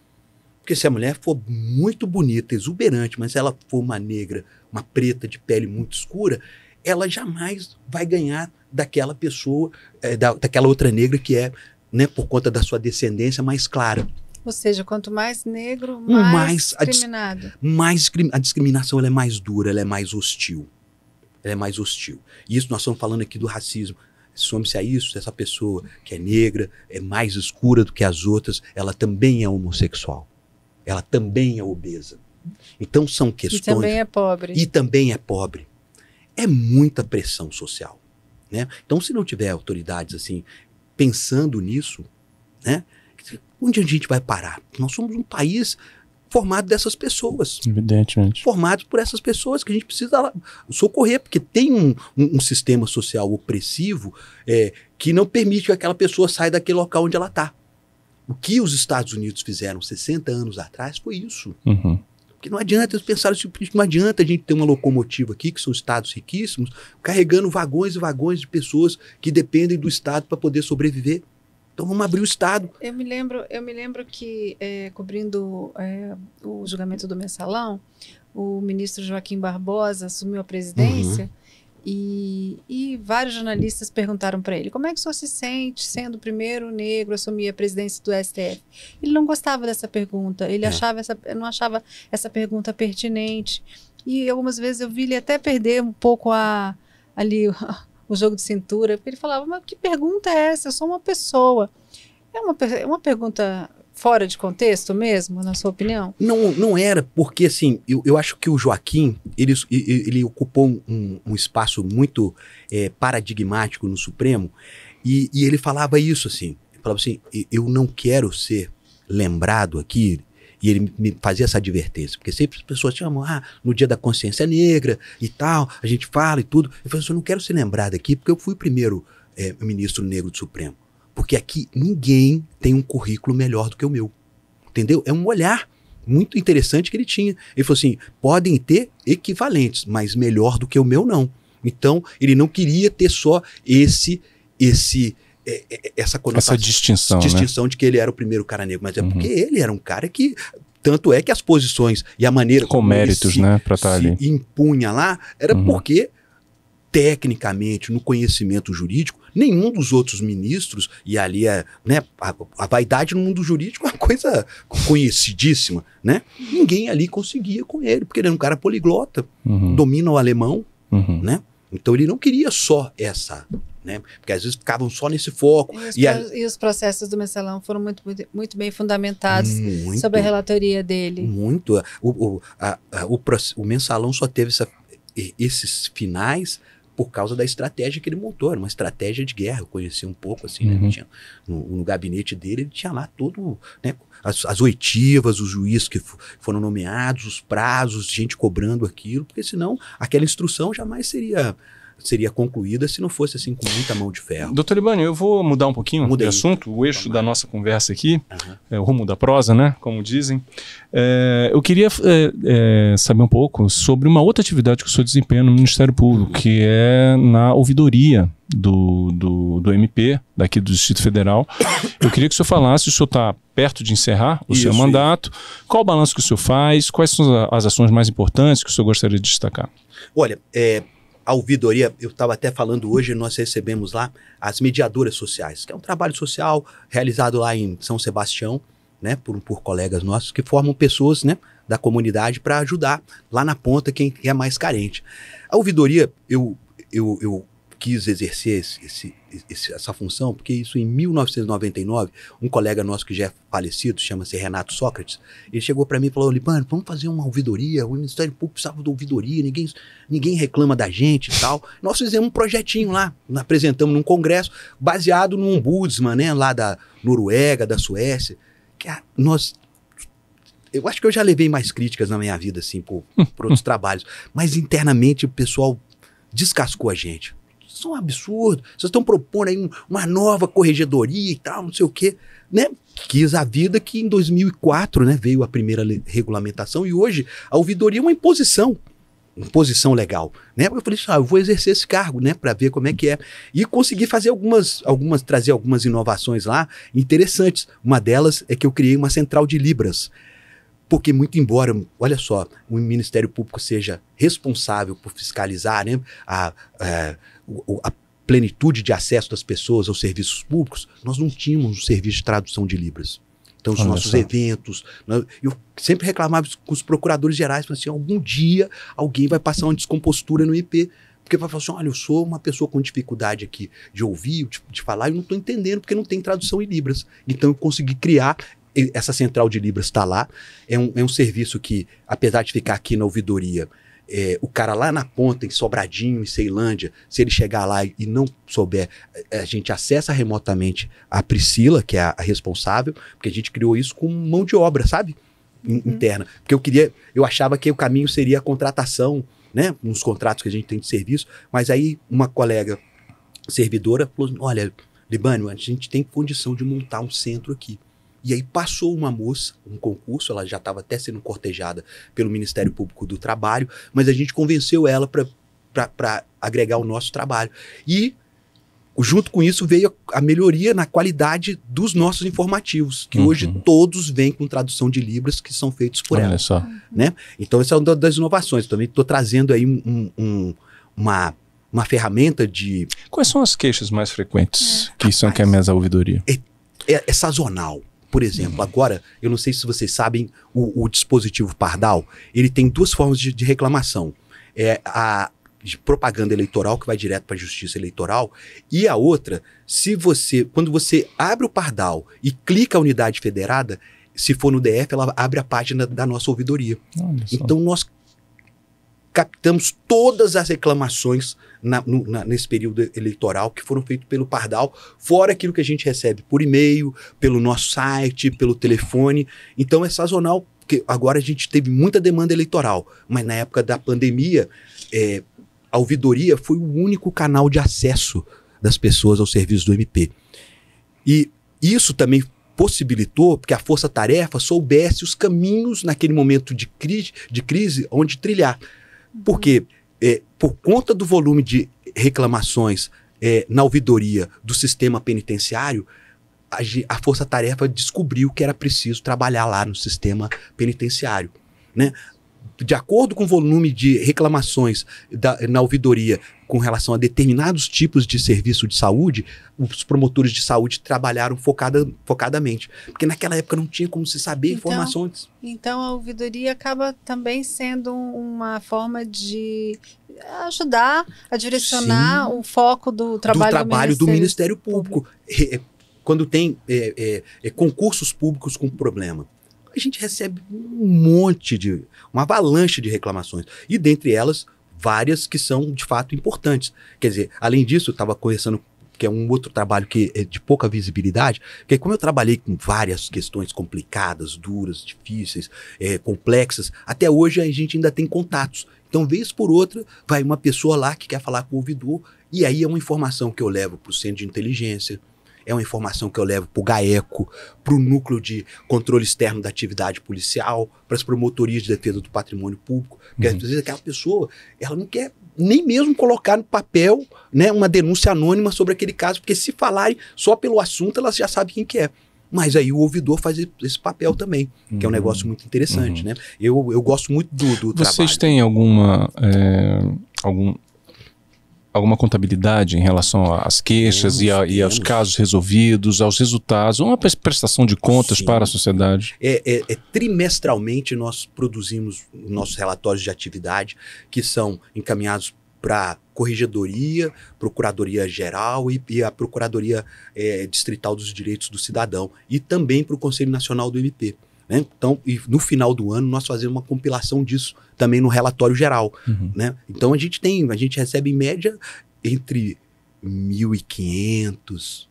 Porque se a mulher for muito bonita, exuberante, mas ela for uma negra, uma preta de pele muito escura, ela jamais vai ganhar daquela pessoa, é, da, daquela outra negra que é, né, por conta da sua descendência mais clara. Ou seja, quanto mais negro, hum, mais, mais discriminado. A, mais, a discriminação é mais dura, ela é mais hostil. Ela é mais hostil. E isso nós estamos falando aqui do racismo. Some-se a isso, essa pessoa que é negra, é mais escura do que as outras, ela também é homossexual. Ela também é obesa. Então são questões. E também é pobre. E também é pobre. É muita pressão social. Né? Então, se não tiver autoridades assim pensando nisso, né? onde a gente vai parar? Nós somos um país formado dessas pessoas. Evidentemente. Formado por essas pessoas que a gente precisa socorrer, porque tem um, um, um sistema social opressivo é, que não permite que aquela pessoa saia daquele local onde ela está. O que os Estados Unidos fizeram 60 anos atrás foi isso. Uhum. Porque não adianta, eles pensaram assim, não adianta a gente ter uma locomotiva aqui, que são estados riquíssimos, carregando vagões e vagões de pessoas que dependem do Estado para poder sobreviver. Então vamos abrir o Estado. Eu me lembro, eu me lembro que, é, cobrindo é, o julgamento do mensalão, o ministro Joaquim Barbosa assumiu a presidência. Uhum. E, e, vários jornalistas perguntaram para ele como é que o senhor se sente sendo o primeiro negro a assumir a presidência do STF. Ele não gostava dessa pergunta, ele é. achava essa, não achava essa pergunta pertinente. E algumas vezes eu vi ele até perder um pouco a, ali o jogo de cintura, ele falava, mas que pergunta é essa? Eu sou uma pessoa. É uma, é uma pergunta fora de contexto mesmo, na sua opinião? Não, não era, porque assim, eu, eu acho que o Joaquim, ele, ele ocupou um, um espaço muito é, paradigmático no Supremo, e, e ele falava isso assim, ele falava assim, eu não quero ser lembrado aqui e ele me fazia essa advertência, porque sempre as pessoas chamam, ah, no dia da consciência negra e tal, a gente fala e tudo. Eu falei assim, eu não quero ser lembrado aqui, porque eu fui o primeiro é, ministro negro do Supremo. Porque aqui ninguém tem um currículo melhor do que o meu. Entendeu? É um olhar muito interessante que ele tinha. Ele falou assim: podem ter equivalentes, mas melhor do que o meu não. Então, ele não queria ter só esse esse é, é, é, essa conotação. Essa distinção. Distinção né? de que ele era o primeiro cara negro, mas é uhum. porque ele era um cara que. Tanto é que as posições e a maneira Com como méritos, ele se, né, pra estar tá ali. impunha lá era uhum. porque tecnicamente, no conhecimento jurídico, nenhum dos outros ministros, e ali é, né, a, a, vaidade no mundo jurídico é uma coisa conhecidíssima, né? Ninguém ali conseguia com ele, porque ele era um cara poliglota, uhum. domina o alemão, uhum. né? Então ele não queria só essa, né? Porque às vezes ficavam só nesse foco. E os, a... e os processos do Mensalão foram muito, muito, muito bem fundamentados muito, sobre a relatoria dele. Muito. O, o, a, a, o, o Mensalão só teve essa, esses finais por causa da estratégia que ele montou, era uma estratégia de guerra, eu conheci um pouco assim, né? uhum. né? tinha, no, no, gabinete dele, ele tinha lá todo, né? as, as oitivas, os juízes que foram nomeados, os prazos, gente cobrando aquilo, porque senão aquela instrução jamais seria seria concluída se não fosse assim com muita mão de ferro. Doutor Libânio, eu vou mudar um pouquinho Mudei. de assunto, o eixo da nossa conversa aqui, uhum. é, o rumo da prosa, né? Como dizem. É, eu queria é, é, saber um pouco sobre uma outra atividade que o senhor desempenha no Ministério Público, uhum. que é na ouvidoria do, do, do, MP, daqui do Distrito Federal. Eu queria que o senhor falasse, o senhor está perto de encerrar o isso, seu mandato, isso. qual o balanço que o senhor faz, quais são as ações mais importantes que o senhor gostaria de destacar? Olha, é, a ouvidoria, eu estava até falando hoje, nós recebemos lá as mediadoras sociais, que é um trabalho social realizado lá em São Sebastião, né, por, por colegas nossos que formam pessoas, né, da comunidade para ajudar lá na ponta quem é mais carente. A ouvidoria, eu, eu, eu quis exercer esse, esse, esse, essa função, porque isso em 1999, um colega nosso que já é falecido, chama-se Renato Sócrates, ele chegou para mim e falou: mano vamos fazer uma ouvidoria, o Ministério Público precisava de ouvidoria, ninguém, ninguém reclama da gente e tal. Nós fizemos um projetinho lá, apresentamos num congresso, baseado no ombudsman, né, lá da Noruega, da Suécia, que a, nós eu acho que eu já levei mais críticas na minha vida, assim, por, por outros trabalhos. Mas internamente o pessoal descascou a gente. Isso é um absurdo. Vocês estão propondo aí um, uma nova corregedoria e tal, não sei o quê. Né? Quis a vida que em 2004 né, veio a primeira regulamentação e hoje a ouvidoria é uma imposição. imposição legal, né? Eu falei, ah, eu vou exercer esse cargo, né, para ver como é que é. E consegui fazer algumas, algumas trazer algumas inovações lá interessantes. Uma delas é que eu criei uma central de libras. Porque, muito embora, olha só, o Ministério Público seja responsável por fiscalizar né, a, a, é, o, a plenitude de acesso das pessoas aos serviços públicos, nós não tínhamos um serviço de tradução de Libras. Então, os Olha nossos só. eventos. Né, eu sempre reclamava com os procuradores gerais, falando assim: algum dia alguém vai passar uma descompostura no IP. Porque vai falar assim: olha, eu sou uma pessoa com dificuldade aqui de ouvir, de, de falar, e não estou entendendo, porque não tem tradução em Libras. Então, eu consegui criar. Essa central de Libras está lá. É um, é um serviço que, apesar de ficar aqui na ouvidoria, é, o cara lá na ponta, em Sobradinho, em Ceilândia, se ele chegar lá e não souber, é, a gente acessa remotamente a Priscila, que é a, a responsável, porque a gente criou isso com mão de obra, sabe? In, uhum. Interna. Porque eu queria, eu achava que o caminho seria a contratação, né? Uns contratos que a gente tem de serviço, mas aí uma colega servidora falou: assim, olha, Libânio, a gente tem condição de montar um centro aqui. E aí passou uma moça, um concurso, ela já estava até sendo cortejada pelo Ministério Público do Trabalho, mas a gente convenceu ela para agregar o nosso trabalho. E junto com isso veio a melhoria na qualidade dos nossos informativos, que uhum. hoje todos vêm com tradução de libras que são feitos por Olha ela. Só. Né? Então essa é uma das inovações. Também estou trazendo aí um, um, uma uma ferramenta de. Quais são as queixas mais frequentes é. que são que é a minha ouvidoria? É, é, é sazonal. Por exemplo, uhum. agora, eu não sei se vocês sabem, o, o dispositivo Pardal, ele tem duas formas de, de reclamação. É a propaganda eleitoral que vai direto para a justiça eleitoral e a outra, se você, quando você abre o Pardal e clica a unidade federada, se for no DF, ela abre a página da nossa ouvidoria. Então nós captamos todas as reclamações na, no, na, nesse período eleitoral que foram feitas pelo Pardal, fora aquilo que a gente recebe por e-mail, pelo nosso site, pelo telefone. Então é sazonal, porque agora a gente teve muita demanda eleitoral, mas na época da pandemia, é, a ouvidoria foi o único canal de acesso das pessoas ao serviço do MP. E isso também possibilitou que a Força Tarefa soubesse os caminhos naquele momento de crise, de crise onde trilhar. Porque, é, por conta do volume de reclamações é, na ouvidoria do sistema penitenciário, a, a Força Tarefa descobriu que era preciso trabalhar lá no sistema penitenciário. Né? de acordo com o volume de reclamações da, na ouvidoria com relação a determinados tipos de serviço de saúde, os promotores de saúde trabalharam focada, focadamente. Porque naquela época não tinha como se saber então, informações. Então a ouvidoria acaba também sendo uma forma de ajudar a direcionar Sim, o foco do trabalho do, trabalho do Ministério, do Ministério Público. Público. É, quando tem é, é, é, concursos públicos com problema a gente recebe um monte de, uma avalanche de reclamações. E dentre elas, várias que são de fato importantes. Quer dizer, além disso, eu estava conversando que é um outro trabalho que é de pouca visibilidade, que é como eu trabalhei com várias questões complicadas, duras, difíceis, é, complexas, até hoje a gente ainda tem contatos. Então, vez por outra, vai uma pessoa lá que quer falar com o ouvidor, e aí é uma informação que eu levo para o centro de inteligência, é uma informação que eu levo para o GAECO, para o Núcleo de Controle Externo da Atividade Policial, para as promotorias de defesa do patrimônio público. Porque uhum. às vezes aquela pessoa, ela não quer nem mesmo colocar no papel né, uma denúncia anônima sobre aquele caso, porque se falarem só pelo assunto, elas já sabem quem que é. Mas aí o ouvidor faz esse papel também, uhum. que é um uhum. negócio muito interessante, uhum. né? Eu, eu gosto muito do, do Vocês trabalho. Vocês têm alguma... É, algum alguma contabilidade em relação às queixas temos, e, a, e, aos casos resolvidos, aos resultados, uma prestação de contas Sim. para a sociedade? É, é, é, trimestralmente nós produzimos nossos relatórios de atividade que são encaminhados para Corregedoria, Procuradoria Geral e, e a Procuradoria é, Distrital dos Direitos do Cidadão e também para o Conselho Nacional do MP. Né? Então, e no final do ano nós fazemos uma compilação disso também no relatório geral. Uhum. Né? Então a gente tem, a gente recebe em média entre 1.500,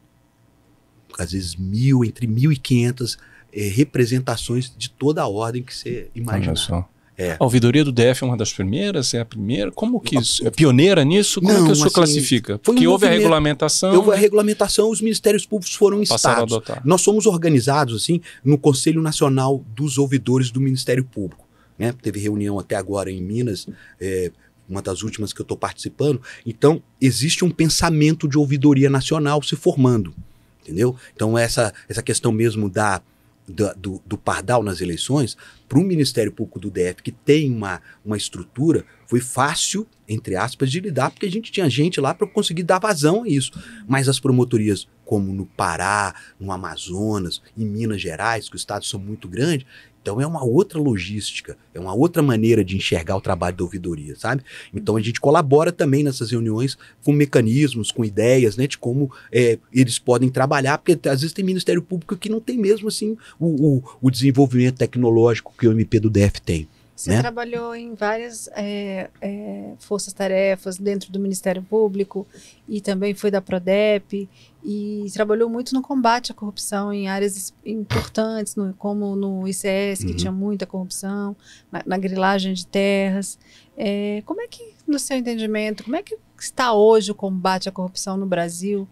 às vezes mil, entre 1.500 é, eh, representações de toda a ordem que você imagina. É. A ouvidoria do DF é uma das primeiras, é a primeira. Como que ah, isso? É pioneira nisso? Como é Não, que isso assim, classifica? Porque um houve a regulamentação. Houve a regulamentação, os ministérios públicos foram instados. Nós somos organizados assim no Conselho Nacional dos Ouvidores do Ministério Público. Né? Teve reunião até agora em Minas, é, uma das últimas que eu estou participando. Então, existe um pensamento de ouvidoria nacional se formando. Entendeu? Então, essa, essa questão mesmo da do, do, do Pardal nas eleições, para o Ministério Público do DF, que tem uma, uma estrutura, foi fácil, entre aspas, de lidar, porque a gente tinha gente lá para conseguir dar vazão a isso. Mas as promotorias, como no Pará, no Amazonas, em Minas Gerais, que os estados são muito grandes, então é uma outra logística, é uma outra maneira de enxergar o trabalho da ouvidoria, sabe? Então a gente colabora também nessas reuniões com mecanismos, com ideias, né, de como é, eles podem trabalhar, porque às vezes tem Ministério Público que não tem mesmo assim o, o, o desenvolvimento tecnológico que o MP do DF tem. Você né? trabalhou em várias é, é, forças-tarefas dentro do Ministério Público e também foi da Prodep e trabalhou muito no combate à corrupção em áreas importantes, no, como no ICS, que uhum. tinha muita corrupção, na, na grilagem de terras. É, como é que, no seu entendimento, como é que está hoje o combate à corrupção no Brasil?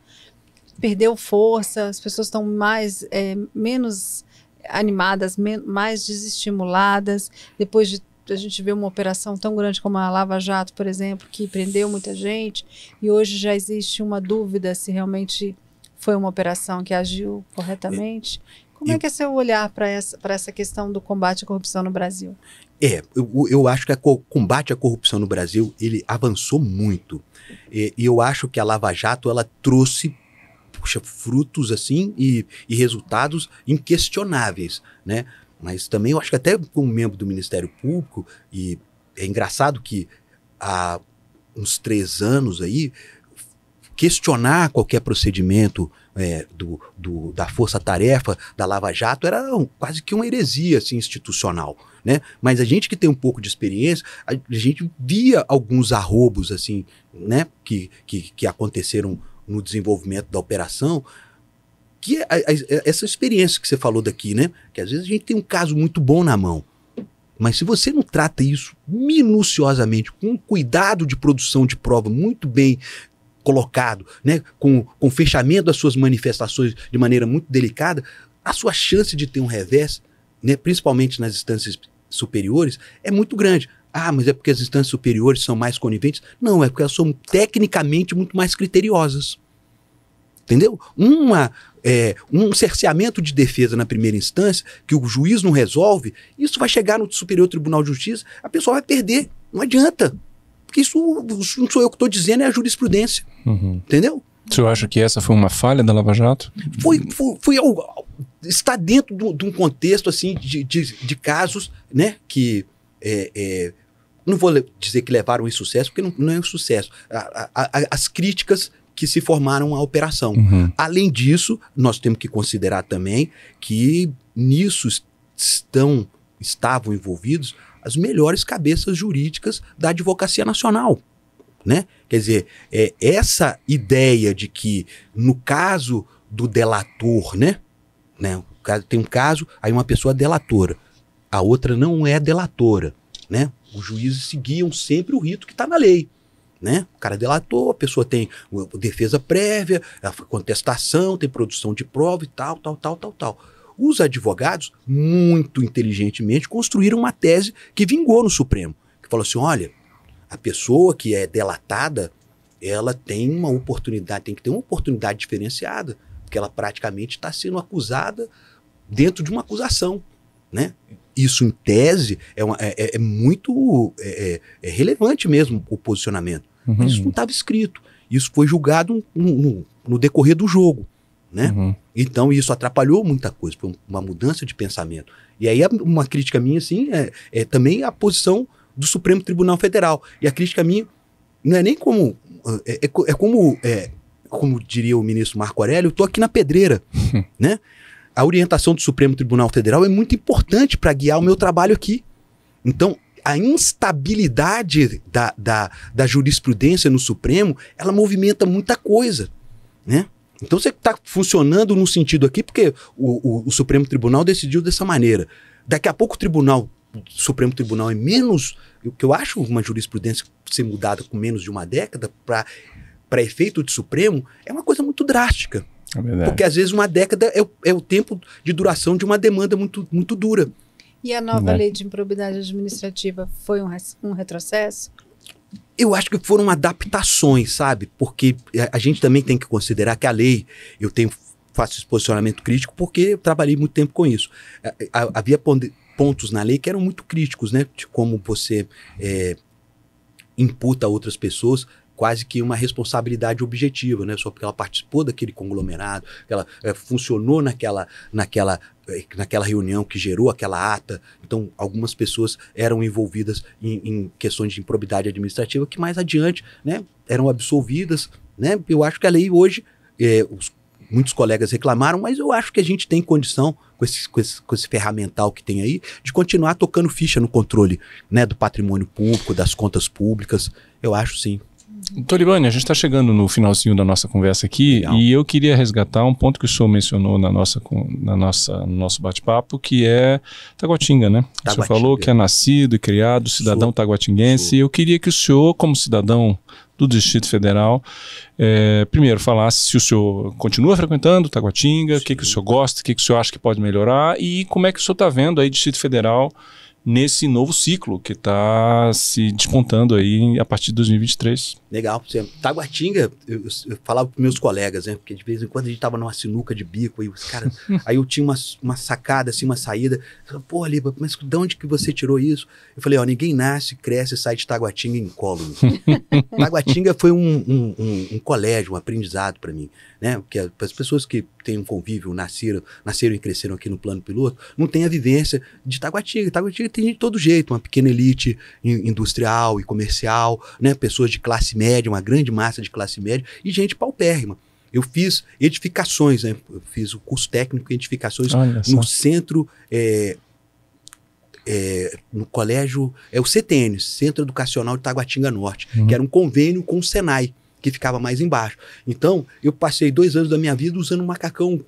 Perdeu força, as pessoas estão mais, é, menos animadas, mais desestimuladas, depois de a gente vê uma operação tão grande como a Lava Jato, por exemplo, que prendeu muita gente, e hoje já existe uma dúvida se realmente foi uma operação que agiu corretamente. Como é que é seu olhar para essa, essa questão do combate à corrupção no Brasil? É, eu, eu acho que o combate à corrupção no Brasil ele avançou muito. E, e eu acho que a Lava Jato ela trouxe puxa, frutos assim e, e resultados inquestionáveis, né? Mas também eu acho que até como membro do Ministério Público, e é engraçado que há uns três anos aí, questionar qualquer procedimento é, do, do, da força-tarefa da Lava Jato era um, quase que uma heresia assim, institucional. Né? Mas a gente que tem um pouco de experiência, a, gente via alguns arrobos assim, né? que, que, que aconteceram no desenvolvimento da operação, que é a, a, é essa experiência que você falou daqui, né? Que às vezes a gente tem um caso muito bom na mão, mas se você não trata isso minuciosamente, com um cuidado de produção de prova muito bem colocado, né? Com, com fechamento das suas manifestações de maneira muito delicada, a sua chance de ter um revés, né? principalmente nas instâncias superiores, é muito grande. Ah, mas é porque as instâncias superiores são mais coniventes? Não, é porque elas são tecnicamente muito mais criteriosas. Entendeu? Uma, é, um cerceamento de defesa na primeira instância, que o juiz não resolve, isso vai chegar no Superior Tribunal de Justiça, a pessoa vai perder. Não adianta. Porque isso, isso não sou eu que estou dizendo, é a jurisprudência. Uhum. Entendeu? O senhor acha que essa foi uma falha da Lava Jato? Foi, foi, foi está dentro de um contexto assim de, de, de casos né, que é, é, não vou dizer que levaram em sucesso, porque não, não é um sucesso. A, a, a, as críticas que se formaram à operação. Uhum. Além disso, nós temos que considerar também que nisso estão, estavam envolvidos as melhores cabeças jurídicas da advocacia nacional. Né? Quer dizer, é, essa ideia de que, no caso do delator, né? né tem um caso, aí uma pessoa é delatora a outra não é delatora, né? Os juízes seguiam sempre o rito que está na lei. Né? O cara é delatou, a pessoa tem defesa prévia, a contestação, tem produção de prova e tal, tal, tal, tal, tal. Os advogados, muito inteligentemente, construíram uma tese que vingou no Supremo, que falou assim: olha, a pessoa que é delatada, ela tem uma oportunidade, tem que ter uma oportunidade diferenciada, porque ela praticamente está sendo acusada dentro de uma acusação, né? isso em tese é, uma, é, é muito é, é, é, relevante mesmo o posicionamento. Uhum. isso não estava escrito. Isso foi julgado no, no decorrer do jogo. Né? Uhum. Então isso atrapalhou muita coisa, foi uma mudança de pensamento. E aí uma crítica minha assim é, é, também a posição do Supremo Tribunal Federal. E a crítica minha não é nem como é, como como diria o ministro Marco Aurélio, eu estou aqui na pedreira, né? a orientação do Supremo Tribunal Federal é muito importante para guiar o meu trabalho aqui. Então, a instabilidade da, da, da, jurisprudência no Supremo, ela movimenta muita coisa, né? Então você está funcionando num sentido aqui, porque o, o, o, Supremo Tribunal decidiu dessa maneira. Daqui a pouco o Tribunal, o Supremo Tribunal é menos, o que eu acho uma jurisprudência ser mudada com menos de uma década para efeito de Supremo, é uma coisa muito drástica. É Porque às vezes uma década é o, é o, tempo de duração de uma demanda muito, muito dura. E a nova é. lei de improbidade administrativa foi um, um retrocesso? Eu acho que foram adaptações, sabe? Porque a, a gente também tem que considerar que a lei, eu tenho faço esse posicionamento crítico porque eu trabalhei muito tempo com isso. Havia pontos na lei que eram muito críticos, né? De como você é, imputa a outras pessoas quase que uma responsabilidade objetiva, né? Só porque ela participou daquele conglomerado, ela é, funcionou naquela, naquela, eh, naquela reunião que gerou aquela ata. Então, algumas pessoas eram envolvidas em, em questões de improbidade administrativa que mais adiante, né? Eram absolvidas, né? Eu acho que a lei hoje, é, os, muitos colegas reclamaram, mas eu acho que a gente tem condição com esse, com, esse, com esse ferramental que tem aí, de continuar tocando ficha no controle né, do patrimônio público, das contas públicas. Eu acho sim. Tolibani, a gente está chegando no finalzinho da nossa conversa aqui Legal. e eu queria resgatar um ponto que o senhor mencionou na nossa, na nossa, no nosso bate-papo, que é Taguatinga, né? Taguatinga. O senhor falou que é nascido e criado cidadão Sou. taguatinguense. Sou. Eu queria que o senhor, como cidadão do Distrito Federal, é, primeiro falasse se o senhor continua frequentando Taguatinga, o que, que o senhor gosta, o que, que o senhor acha que pode melhorar e como é que o senhor está vendo aí Distrito Federal nesse novo ciclo que está se despontando aí a partir de 2023. Legal. É taguatinga, eu, eu falava para meus colegas, né? Porque de vez em quando a gente estava numa sinuca de bico, aí os caras. aí eu tinha uma, uma sacada, assim, uma saída. pô, Liba, mas de onde que você tirou isso? Eu falei, ó, ninguém nasce, cresce e sai de Taguatinga em colo. Taguatinga foi um, um, um, um colégio, um aprendizado para mim né? Porque as pessoas que têm um convívio, nasceram, nasceram e cresceram aqui no plano piloto, não têm a vivência de Taguatinga. Taguatinga tem gente de todo jeito, uma pequena elite industrial e comercial, né? Pessoas de classe média, uma grande massa de classe média e gente paupérrima. Eu fiz edificações, né? Eu fiz o curso técnico em edificações no centro é, é, no colégio, é o CTN, Centro Educacional de Taguatinga Norte, uhum. que era um convênio com o Senai que ficava mais embaixo. Então, eu passei dois anos da minha vida usando um macacão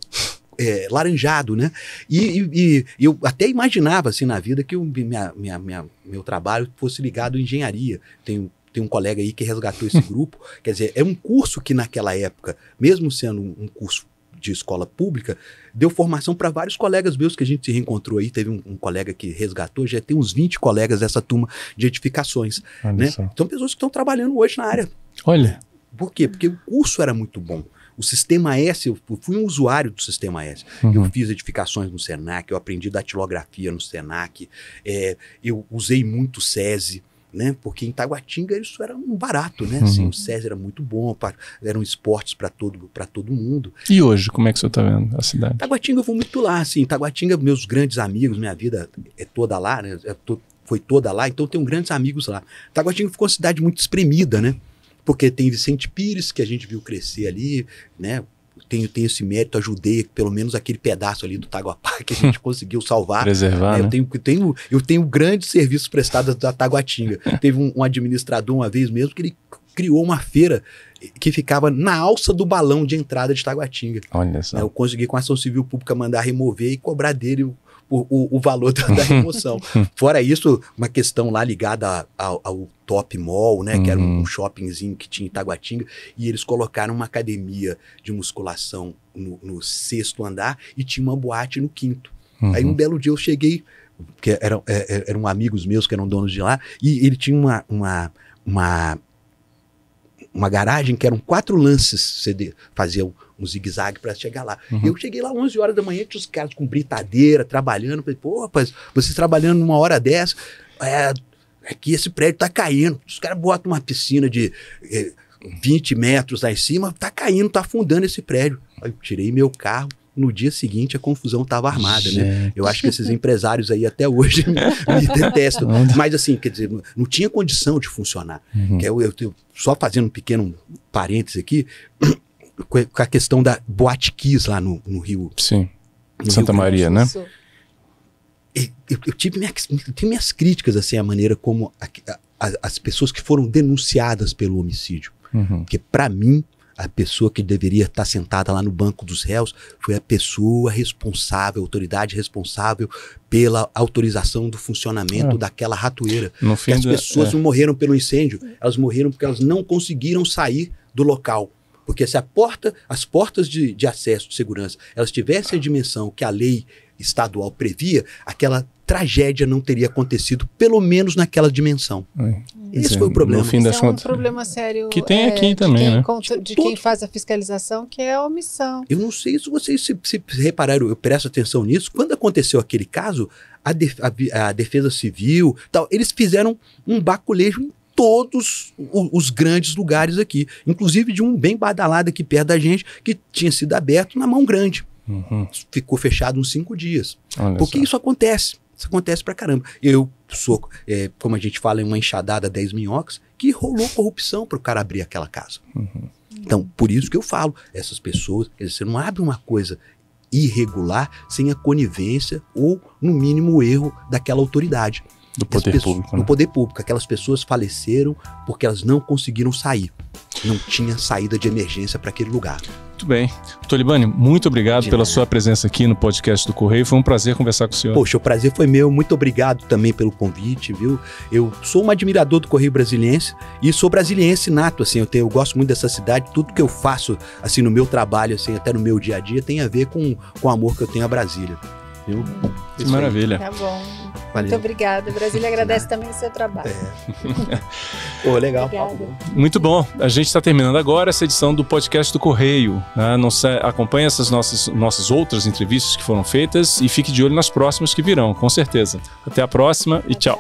é, laranjado, né? E, e, e, eu até imaginava, assim, na vida, que minha, minha, minha, meu trabalho fosse ligado à engenharia. Tenho tem um colega aí que resgatou esse grupo. Quer dizer, é um curso que naquela época, mesmo sendo um curso de escola pública, deu formação para vários colegas meus que a gente se reencontrou aí. Teve um, um, colega que resgatou, já tem uns 20 colegas dessa turma de edificações. Olha né? Só. Então, pessoas que estão trabalhando hoje na área. Olha. Por quê? Porque o curso era muito bom. O Sistema S, eu fui um usuário do Sistema S. Uhum. Eu fiz edificações no SENAC, eu aprendi datilografia no SENAC, é, eu usei muito o SESI, né? Porque em Taguatinga isso era um barato, né? Assim, uhum. Assim, o SESI era muito bom, pra, eram esportes para todo, todo mundo. E hoje, como é que você está vendo a cidade? Taguatinga eu vou muito lá, assim. Taguatinga, meus grandes amigos, minha vida é toda lá, né? É to, foi toda lá, então eu tenho grandes amigos lá. Taguatinga ficou uma cidade muito espremida, né? Porque tem Vicente Pires, que a gente viu crescer ali, né? Tenho, tenho esse mérito, ajudei pelo menos aquele pedaço ali do Taguapá que a gente conseguiu salvar. Preservar. É, né? Eu, tenho, eu, tenho, eu tenho grandes serviços prestados da Taguatinga. Teve um, um administrador uma vez mesmo que ele criou uma feira que ficava na alça do balão de entrada de Taguatinga. Olha só. Né, eu consegui com a ação civil pública mandar remover e cobrar dele o, o, o, o valor da remoção. Fora isso, uma questão lá ligada ao, ao Top Mall, né? Uhum. Que era um uhum. shoppingzinho que tinha em Itaguatinga. E eles colocaram uma academia de musculação no, no sexto andar e tinha uma boate no quinto. Uhum. Aí um uhum. belo dia eu cheguei, porque eram, é, é, eram amigos meus que eram donos de lá, e ele tinha uma, uma, uma uma garagem que eram quatro lances, CD, fazia um, um zigue-zague para chegar lá. Uhum. Eu cheguei lá 11 horas da manhã, tinha os caras com britadeira, trabalhando. Falei, pô, rapaz, vocês trabalhando numa hora dessa, é, é que esse prédio tá caindo. Os caras botam uma piscina de é, 20 metros lá em cima, tá caindo, tá afundando esse prédio. Aí eu tirei meu carro, no dia seguinte, a confusão estava armada, né? Gente. né? Eu acho que esses empresários aí até hoje me detestam. Mas assim, quer dizer, não tinha condição de funcionar. Uhum. É eu, eu, eu, só fazendo um pequeno parêntese aqui, com a questão da Boate lá no, no Rio. Sim, no Santa Rio Maria, né? Eu, eu, tive minhas, tive minhas críticas assim à maneira como a, a, as pessoas que foram denunciadas pelo homicídio. Uhum. Porque para mim a pessoa que deveria estar sentada lá no banco dos réus foi a pessoa responsável, autoridade responsável pela autorização do funcionamento é. daquela ratoeira. No fim as pessoas é. não morreram pelo incêndio, elas morreram porque elas não conseguiram sair do local. Porque se a porta, as portas de, de acesso de segurança, elas tivessem a dimensão que a lei estadual previa, aquela tragédia não teria acontecido, pelo menos naquela dimensão. É. Esse é. foi o problema. fim Esse é um problema sério. Que tem é, aqui também, quem, né? Conta, de, quem faz a fiscalização, que é a omissão. Eu não sei se vocês se, se repararam, eu presto atenção nisso. Quando aconteceu aquele caso, a, def, a, a Defesa Civil, tal, eles fizeram um baculejo em todos os grandes lugares aqui, inclusive de um bem badalado aqui perto da gente, que tinha sido aberto na mão grande. Uhum. Ficou fechado uns cinco dias. Olha Porque só. isso acontece. Isso acontece pra caramba. Eu sou, é, como a gente fala, uma enxadada 10 minhocas, que rolou corrupção para o cara abrir aquela casa. Uhum. Então, por isso que eu falo, essas pessoas, você não abre uma coisa irregular sem a conivência ou, no mínimo, o erro daquela autoridade do poder pessoas, público. Né? No poder público. Aquelas pessoas faleceram porque elas não conseguiram sair. Não tinha saída de emergência para aquele lugar. Muito bem. Tolibani, muito obrigado pela sua presença aqui no podcast do Correio. Foi um prazer conversar com o senhor. Poxa, o prazer foi meu. Muito obrigado também pelo convite, viu? Eu sou um admirador do Correio Brasiliense e sou brasiliense nato, assim. Eu, tenho, eu gosto muito dessa cidade. Tudo que eu faço, assim, no meu trabalho, assim, até no meu dia a dia, tem a ver com, com o amor que eu tenho a Brasília. Viu? Que maravilha. Tá bom. Valeu. Muito obrigada. Brasília agradece também o seu trabalho. É. oh, legal. Muito bom. A gente está terminando agora essa edição do podcast do Correio. Né? acompanhe essas nossas, nossas outras entrevistas que foram feitas e fique de olho nas próximas que virão, com certeza. Até a próxima e tchau.